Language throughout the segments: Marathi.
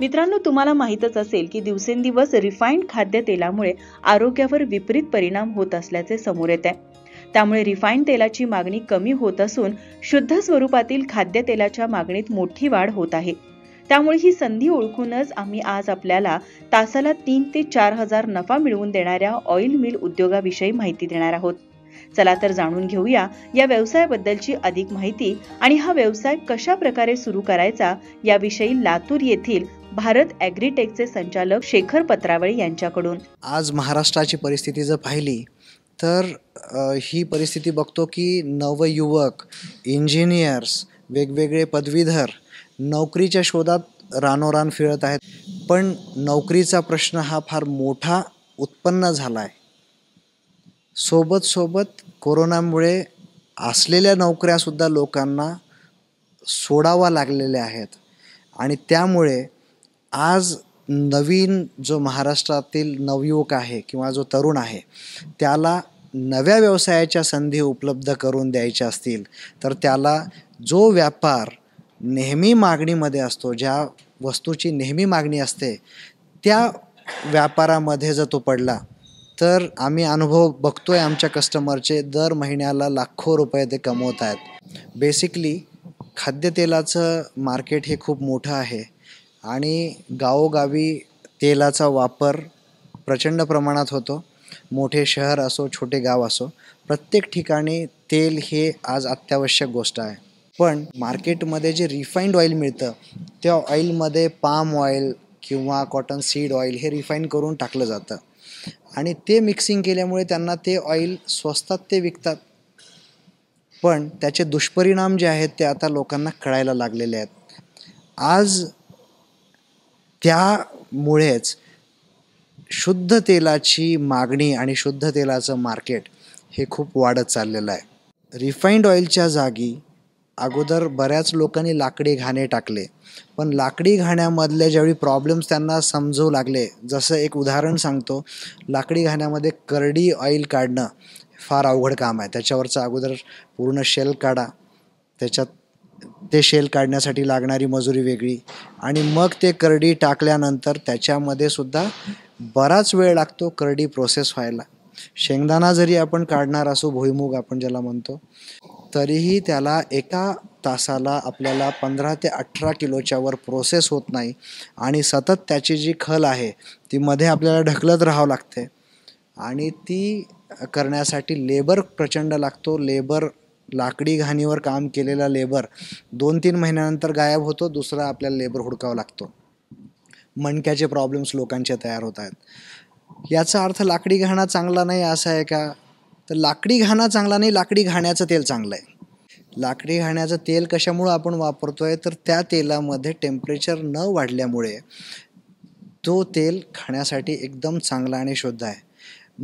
मित्रांनो तुम्हाला माहीतच असेल की दिवसेंदिवस रिफाईंड खाद्यतेलामुळे आरोग्यावर विपरीत परिणाम होत असल्याचे समोर येत आहे त्यामुळे रिफाईंड तेलाची मागणी कमी होत असून शुद्ध स्वरूपातील खाद्यतेलाच्या मागणीत मोठी वाढ होत आहे त्यामुळे ही संधी ओळखूनच आम्ही आज आपल्याला तासाला तीन ते चार हजार नफा मिळवून देणाऱ्या ऑइल मिल उद्योगाविषयी माहिती देणार आहोत चला तर जाणून घेऊया या व्यवसायाबद्दलची अधिक माहिती आणि हा व्यवसाय कशा प्रकारे सुरू करायचा याविषयी लातूर येथील भारत ॲग्रीटेकचे संचालक शेखर पत्रावळी यांच्याकडून आज महाराष्ट्राची परिस्थिती जर पाहिली तर ही परिस्थिती बघतो की नवयुवक इंजिनियर्स वेगवेगळे पदवीधर नोकरीच्या शोधात रानोरान फिरत आहेत पण नोकरीचा प्रश्न हा फार मोठा उत्पन्न झाला आहे सोबत सोबत कोरोनामुळे असलेल्या नोकऱ्यासुद्धा लोकांना सोडावा लागलेल्या आहेत आणि त्यामुळे आज नवीन जो महाराष्ट्रातील नवयुवक आहे किंवा जो तरुण आहे त्याला नव्या व्यवसायाच्या संधी उपलब्ध करून द्यायच्या असतील तर त्याला जो व्यापार नेहमी मागणीमध्ये असतो ज्या वस्तूची नेहमी मागणी असते त्या व्यापारामध्ये जर तो पडला तर आम्ही अनुभव बघतोय आमच्या कस्टमरचे दर महिन्याला लाखो रुपये ते कमवत आहेत बेसिकली खाद्यतेलाचं मार्केट हे खूप मोठं आहे आणि गावोगावी तेलाचा वापर प्रचंड प्रमाणात होतो मोठे शहर असो छोटे गाव असो प्रत्येक ठिकाणी तेल हे आज अत्यावश्यक गोष्ट आहे पण मार्केटमध्ये जे रिफाईंड ऑइल मिळतं त्या ऑइलमध्ये पाम ऑइल किंवा कॉटन सीड ऑइल हे रिफाईन करून टाकलं जातं आणि ते मिक्सिंग केल्यामुळे त्यांना ते ऑइल स्वस्तात ते विकतात पण त्याचे दुष्परिणाम जे आहेत ते आता लोकांना कळायला लागलेले आहेत आज त्यामुळेच शुद्ध तेलाची मागणी आणि शुद्ध तेलाचं मार्केट हे खूप वाढत चाललेलं आहे रिफाईंड ऑइलच्या जागी अगोदर बऱ्याच लोकांनी लाकडी घाणे टाकले पण लाकडी घाण्यामधले ज्यावेळी प्रॉब्लेम्स त्यांना समजू लागले जसं एक उदाहरण सांगतो लाकडी घाण्यामध्ये करडी ऑइल काढणं फार अवघड काम आहे त्याच्यावरचं अगोदर पूर्ण शेल काढा त्याच्यात ते शेल काढण्यासाठी लागणारी मजुरी वेगळी आणि मग ते करडी टाकल्यानंतर त्याच्यामध्ये सुद्धा बराच वेळ लागतो करडी प्रोसेस व्हायला शेंगदाणा जरी आपण काढणार असू भुईमूग आपण ज्याला म्हणतो तरीही त्याला एका तासाला आपल्याला पंधरा ते अठरा किलोच्या वर प्रोसेस होत नाही आणि सतत त्याची जी खल आहे ती मध्ये आपल्याला ढकलत राहावं लागते आणि ती करण्यासाठी लेबर प्रचंड लागतो लेबर लाकडी घाणीवर काम केलेला लेबर दोन तीन महिन्यानंतर गायब होतो दुसरा आपल्याला लेबर हुडकावा लागतो मणक्याचे प्रॉब्लेम्स लोकांचे तयार होत आहेत याचा अर्थ लाकडी घाणा चांगला नाही असा आहे का तर लाकडी घाणा चांगला नाही लाकडी घाण्याचं तेल चांगलं आहे लाकडी घाण्याचं तेल कशामुळं आपण वापरतो आहे तर त्या तेलामध्ये टेम्परेचर न वाढल्यामुळे तो तेल खाण्यासाठी एकदम चांगला आणि शुद्ध आहे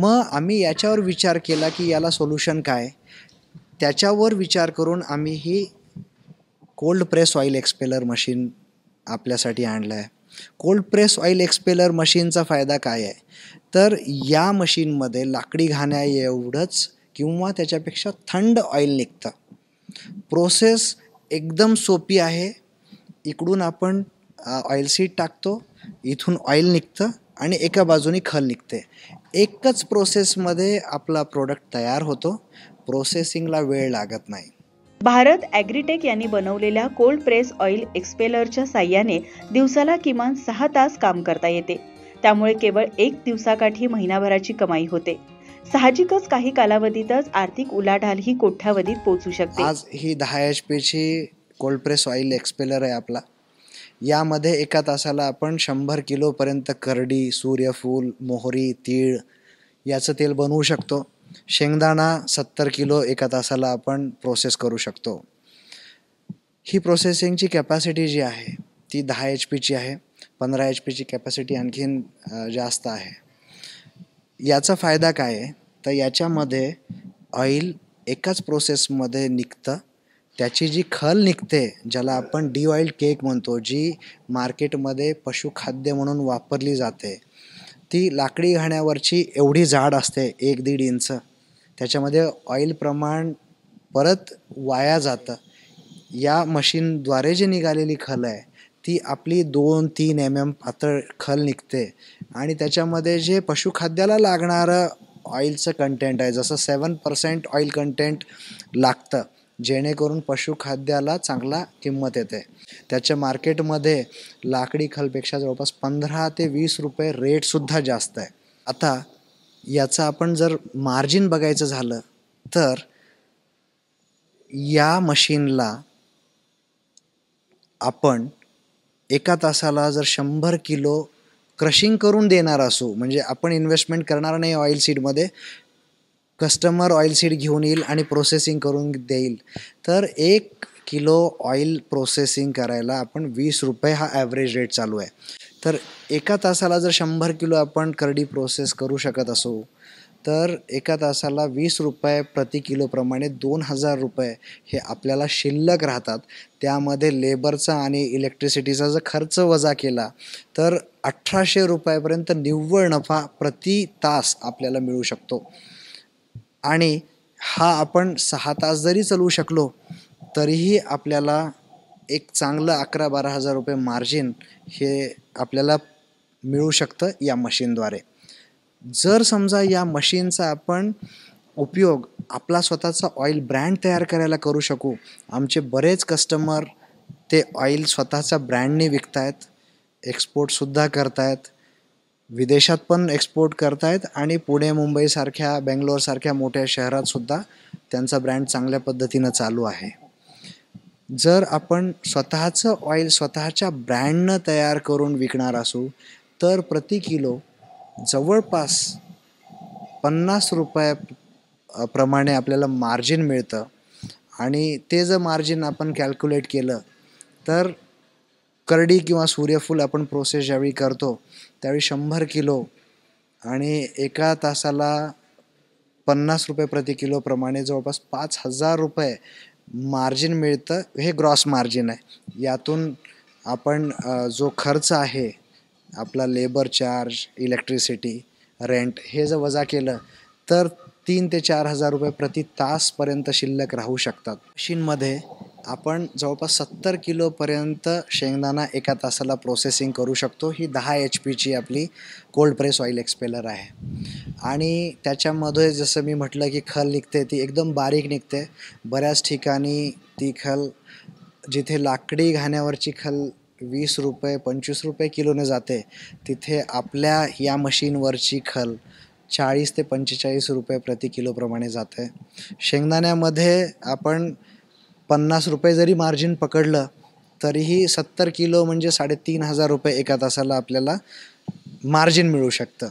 मग आम्ही याच्यावर विचार केला की याला सोल्युशन काय त्याच्यावर विचार करून आम्ही ही cold press oil expeller machine आपल्यासाठी आणलं आहे कोल्ड प्रेस ऑइल एक्सपेलर मशीनचा फायदा काय आहे तर या मशीनमध्ये लाकडी घाण्या एवढंच किंवा त्याच्यापेक्षा थंड ऑइल निघतं प्रोसेस एकदम सोपी आहे इकडून आपण ऑइल सीड टाकतो इथून ऑइल निघतं आणि एका बाजूने खल निघते एकच प्रोसेसमध्ये आपला प्रोडक्ट तयार होतो प्रोसेसिंगला वेळ लागत नाही भारत ॲग्रीटेक यांनी बनवलेल्या कोल्ड प्रेस ऑइल एक्सपेलरच्या साह्याने दिवसाला किमान सहा तास काम करता येते त्यामुळे केवळ एक दिवसाकाठी महिनाभराची कमाई होते साहजिकच काही कालावधीतच आर्थिक उलाढाल ही कोठ्यावधीत पोचू शकते आज ही दहा एच पीची कोल्ड प्रेस ऑइल एक्सपेलर आहे आपला यामध्ये एका तासाला आपण शंभर किलोपर्यंत करडी सूर्यफूल मोहरी तीळ याचं तेल बनवू शकतो शेंगदाणा सत्तर किलो एका तासाला आपण प्रोसेस करू शकतो ही प्रोसेसिंगची कॅपॅसिटी जी आहे ती दहा एच पीची आहे पंधरा एच पीची कॅपॅसिटी आणखीन जास्त आहे याचा फायदा काय आहे तर याच्यामध्ये ऑइल एकाच प्रोसेसमध्ये निघतं त्याची जी खल निघते ज्याला आपण डी ऑइल्ड केक म्हणतो जी मार्केटमध्ये पशुखाद्य म्हणून वापरली जाते ती लाकडी घाण्यावरची एवढी जाड असते एक दीड इंच त्याच्यामध्ये ऑइल प्रमाण परत वाया जातं या मशीनद्वारे जी निघालेली खल आहे ती आपली दोन तीन एम एम पातळ खल निघते आणि त्याच्यामध्ये जे पशुखाद्याला लागणारं ऑइलचं कंटेंट आहे जसं सेवन पर्सेंट ऑइल कंटेंट लागतं जेणेकरून पशुखाद्याला चांगला किंमत येते त्याच्या मार्केटमध्ये लाकडी खलपेक्षा जवळपास पंधरा ते वीस रुपये रेटसुद्धा जास्त आहे आता याचं आपण जर मार्जिन बघायचं झालं तर या मशीनला आपण एका तासाला जर शंभर किलो क्रशिंग करून देणार असू म्हणजे आपण इन्व्हेस्टमेंट करणार नाही ऑइल सीडमध्ये कस्टमर ऑइल सीड घेऊन येईल आणि प्रोसेसिंग करून देईल तर एक किलो ऑइल प्रोसेसिंग करायला आपण वीस रुपये हा ॲव्हरेज रेट चालू आहे तर एका तासाला जर शंभर किलो आपण करडी प्रोसेस करू शकत असू तर एका तासाला वीस रुपये प्रति किलोप्रमाणे दोन हजार रुपये हे आपल्याला शिल्लक राहतात त्यामध्ये लेबरचा आणि इलेक्ट्रिसिटीचा जर खर्च वजा केला तर अठराशे रुपयापर्यंत निव्वळ नफा प्रति तास आपल्याला मिळू शकतो आणि हा आपण सहा तास जरी चालवू शकलो तरीही आपल्याला एक चांगलं अकरा बारा हजार रुपये मार्जिन हे आपल्याला मिळू शकतं या मशीनद्वारे जर समजा या मशीनचा आपण उपयोग आपला स्वतःचा ऑइल ब्रँड तयार करायला करू शकू आमचे बरेच कस्टमर ते ऑइल स्वतःच्या ब्रँडने विकतायत एक्सपोर्टसुद्धा करतायत विदेशात पण एक्सपोर्ट करतायत आणि पुणे मुंबईसारख्या बेंगलोरसारख्या मोठ्या शहरातसुद्धा त्यांचा ब्रँड चांगल्या पद्धतीनं चालू आहे जर आपण स्वतःचं ऑइल स्वतःच्या ब्रँडनं तयार करून विकणार असू तर प्रति किलो जवळपास पन्नास रुपया प्रमाणे आपल्याला मार्जिन मिळतं आणि ते जर मार्जिन आपण कॅल्क्युलेट केलं तर करडी किंवा सूर्यफूल आपण प्रोसेस ज्यावेळी करतो त्यावेळी शंभर किलो आणि एका तासाला पन्नास रुपये प्रति किलोप्रमाणे जवळपास पाच हजार रुपये मार्जिन मिळतं हे ग्रॉस मार्जिन आहे यातून आपण जो खर्च आहे आपला लेबर चार्ज इलेक्ट्रिसिटी रेंट हे जर वजा केलं तर तीन ते चार हजार रुपये प्रति तासपर्यंत शिल्लक राहू शकतात मशीनमध्ये आपण जवळपास सत्तर किलोपर्यंत शेंगदाणा एका तासाला प्रोसेसिंग करू शकतो ही दहा एच पीची आपली कोल्ड प्रेस ऑइल एक्सपेलर आहे आणि त्याच्यामध्ये जसं मी म्हटलं की खल निघते ती एकदम बारीक निघते बऱ्याच ठिकाणी ती खल जिथे लाकडी घाण्यावरची खल वीस रुपये पंचवीस रुपये किलोने जाते तिथे आपल्या या मशीनवरची खल चाळीस ते पंचेचाळीस रुपये प्रति किलोप्रमाणे जाते शेंगदाण्यामध्ये आपण पन्नास रुपये जरी मार्जिन पकडलं तरीही सत्तर किलो म्हणजे साडेतीन हजार रुपये एका तासाला आपल्याला मार्जिन मिळू शकतं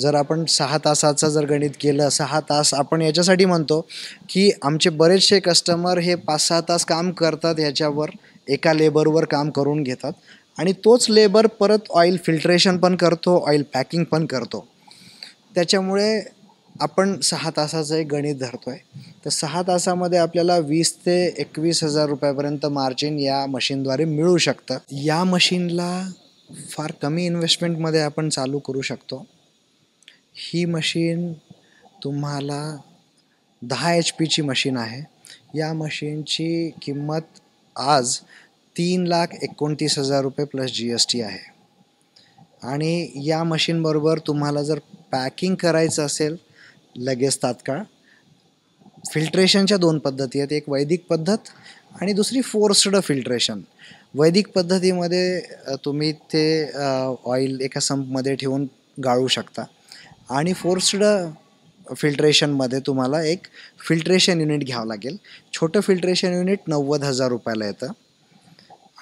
जर आपण सहा तासाचं जर गणित केलं सहा तास आपण याच्यासाठी म्हणतो की आमचे बरेचसे कस्टमर हे पाच सहा तास काम करतात याच्यावर एका लेबरवर काम करून घेतात आणि तोच लेबर परत ऑइल फिल्ट्रेशन पण करतो ऑइल पॅकिंग पण करतो त्याच्यामुळे आपण सहा तासाचं एक गणित धरतो आहे तर सहा तासामध्ये आपल्याला वीस ते एकवीस हजार रुपयापर्यंत मार्जिन या मशीनद्वारे मिळू शकतं या मशीनला फार कमी इन्व्हेस्टमेंटमध्ये आपण चालू करू शकतो ही मशीन तुम्हाला दहा एच पीची मशीन आहे या मशीनची किंमत आज तीन लाख एकोणतीस हजार रुपये प्लस जी एस टी आहे आणि या मशीनबरोबर तुम्हाला जर पॅकिंग करायचं असेल लगेच तात्काळ फिल्ट्रेशनच्या दोन पद्धती आहेत एक वैदिक पद्धत आणि दुसरी फोर्स्ड फिल्ट्रेशन वैदिक पद्धतीमध्ये तुम्ही ते ऑइल एका संपमध्ये ठेवून गाळू शकता आणि फोर्स्ड फिल्ट्रेशनमध्ये तुम्हाला एक फिल्ट्रेशन युनिट घ्यावं लागेल छोटं फिल्ट्रेशन युनिट नव्वद हजार रुपयाला येतं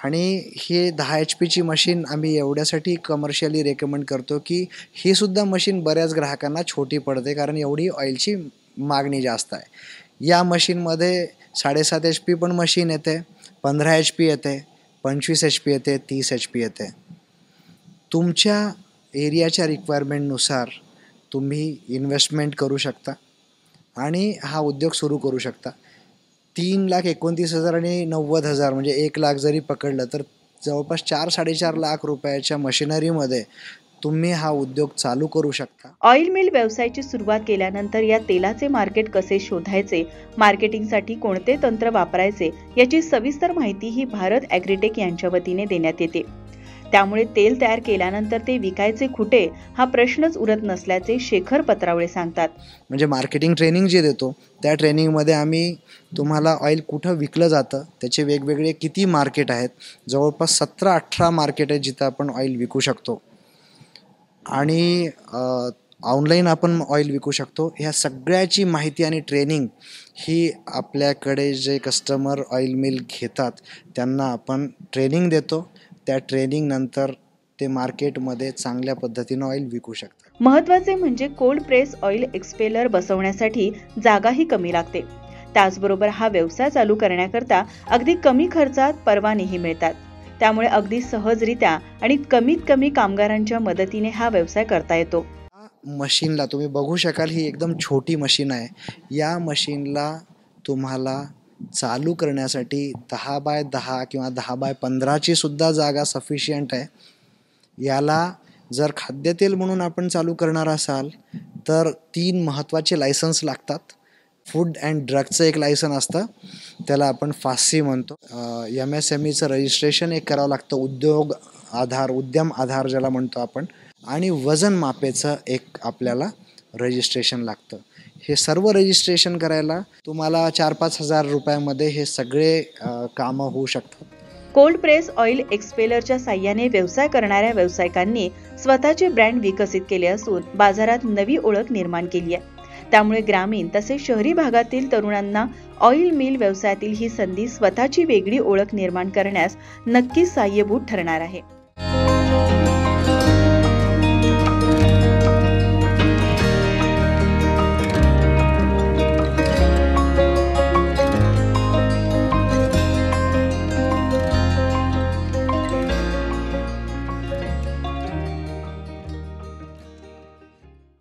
आणि हे दहा एच पीची मशीन आम्ही एवढ्यासाठी कमर्शियली रेकमेंड करतो की ही सुद्धा मशीन बऱ्याच ग्राहकांना छोटी पडते कारण एवढी ऑइलची मागणी जास्त आहे या मशीनमध्ये साडेसात एच पी पण मशीन येते पंधरा एच पी येते पंचवीस एच पी येते तीस एच पी येते तुमच्या एरियाच्या रिक्वायरमेंटनुसार तुम्ही इन्व्हेस्टमेंट करू शकता आणि हा उद्योग सुरू करू शकता तीन लाख एकोणतीस हजार आणि नव्वद हजार म्हणजे एक लाख जरी पकडलं तर जवळपास चार साडेचार लाख रुपयाच्या मशिनरीमध्ये तुम्ही हा उद्योग चालू करू शकता ऑइल मिल व्यवसायाची सुरुवात केल्यानंतर या तेलाचे मार्केट कसे शोधायचे मार्केटिंगसाठी कोणते तंत्र वापरायचे याची सविस्तर माहिती ही भारत ॲग्रीटेक यांच्या वतीने देण्यात येते त्यामुळे तेल तयार केल्यानंतर ते विकायचे कुठे हा प्रश्नच उरत नसल्याचे शेखर पत्रावळे सांगतात म्हणजे मार्केटिंग ट्रेनिंग जे देतो त्या ट्रेनिंगमध्ये आम्ही तुम्हाला ऑइल कुठं विकलं जातं त्याचे वेगवेगळे किती मार्केट आहेत जवळपास सतरा अठरा मार्केट आहेत जिथं आपण ऑइल विकू शकतो आणि ऑनलाईन आपण ऑइल विकू शकतो ह्या सगळ्याची माहिती आणि ट्रेनिंग ही आपल्याकडे जे कस्टमर ऑइल मिल घेतात त्यांना आपण ट्रेनिंग देतो त्या ट्रेनिंग नंतर ते मार्केटमध्ये चांगल्या पद्धतीनं ऑइल विकू शकतात महत्वाचे म्हणजे कोल्ड प्रेस ऑइल एक्सपेलर बसवण्यासाठी जागाही कमी लागते त्याचबरोबर हा व्यवसाय चालू करण्याकरता अगदी कमी खर्चात परवानेही मिळतात त्यामुळे अगदी सहजरित्या आणि कमीत कमी कामगारांच्या मदतीने हा व्यवसाय करता येतो मशीनला तुम्ही बघू शकाल ही एकदम छोटी मशीन आहे या मशीनला तुम्हाला चालू करण्यासाठी दहा बाय दहा किंवा दहा बाय पंधराची सुद्धा जागा सफिशियंट आहे याला जर खाद्यतेल म्हणून आपण चालू करणार असाल तर तीन महत्त्वाचे लायसन्स लागतात फूड अँड ड्रगचं एक लायसन असतं त्याला आपण फासी म्हणतो एम एस एम ईचं रजिस्ट्रेशन एक करावं लागतं उद्योग आधार उद्यम आधार ज्याला म्हणतो आपण आणि वजन मापेचं एक आपल्याला रजिस्ट्रेशन लागतं हे सर्व रजिस्ट्रेशन करायला तुम्हाला चार पाच हजार रुपयामध्ये हे सगळे काम होऊ शकतात कोल्ड प्रेस ऑइल एक्सपेलरच्या साह्याने व्यवसाय करणाऱ्या व्यावसायिकांनी स्वतःचे ब्रँड विकसित केले असून बाजारात नवी ओळख निर्माण केली आहे त्यामुळे ग्रामीण तसेच शहरी भागातील तरुणांना ऑइल मिल व्यवसायातील ही संधी स्वतःची वेगळी ओळख निर्माण करण्यास नक्कीच सहाय्यभूत ठरणार आहे